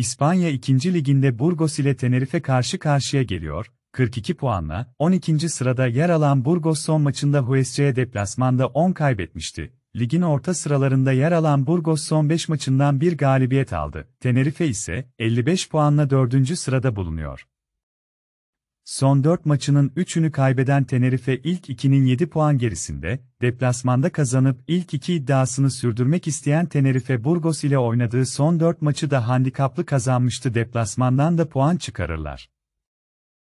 İspanya 2. Liginde Burgos ile Tenerife karşı karşıya geliyor, 42 puanla 12. sırada yer alan Burgos son maçında Huesca'ya deplasmanda 10 kaybetmişti. Ligin orta sıralarında yer alan Burgos son 5 maçından bir galibiyet aldı. Tenerife ise 55 puanla 4. sırada bulunuyor. Son 4 maçının 3'ünü kaybeden Tenerife ilk 2'nin 7 puan gerisinde, deplasmanda kazanıp ilk 2 iddiasını sürdürmek isteyen Tenerife Burgos ile oynadığı son 4 maçı da handikaplı kazanmıştı deplasmandan da puan çıkarırlar.